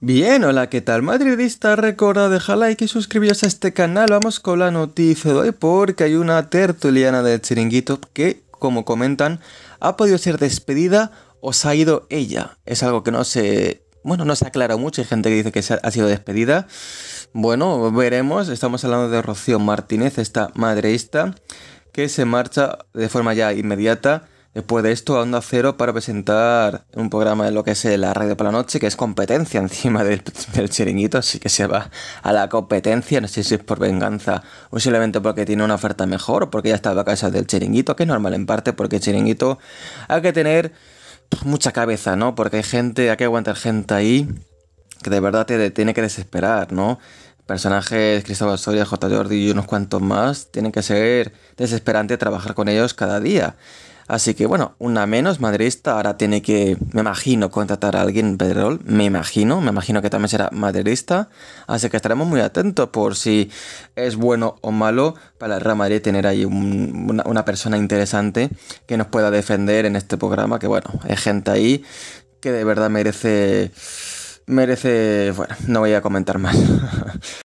Bien, hola, ¿qué tal? Madridista, Recuerda dejar like y suscribiros a este canal. Vamos con la noticia de hoy porque hay una tertuliana de chiringuito que, como comentan, ha podido ser despedida o se ha ido ella. Es algo que no se... Bueno, no se aclara mucho, hay gente que dice que se ha sido despedida. Bueno, veremos, estamos hablando de Rocío Martínez, esta madreísta, que se marcha de forma ya inmediata después de esto a Cero para presentar un programa de lo que es la radio para la noche, que es competencia encima del, chiringuito, así que se va a la competencia, no sé si es por venganza o simplemente porque tiene una oferta mejor o porque ya estaba a casa del chiringuito, que es normal en parte porque el chiringuito hay que tener mucha cabeza, ¿no? Porque hay gente, hay que aguantar gente ahí que de verdad te tiene que desesperar, ¿no? personajes, Cristóbal Soria, J. Jordi y unos cuantos más, tienen que ser desesperante trabajar con ellos cada día. Así que bueno, una menos madridista, ahora tiene que, me imagino, contratar a alguien, Pedro, me imagino, me imagino que también será madridista, así que estaremos muy atentos por si es bueno o malo para el Real Madrid tener ahí una, una, persona interesante que nos pueda defender en este programa, que bueno, hay gente ahí que de verdad merece, merece, bueno, no voy a comentar más.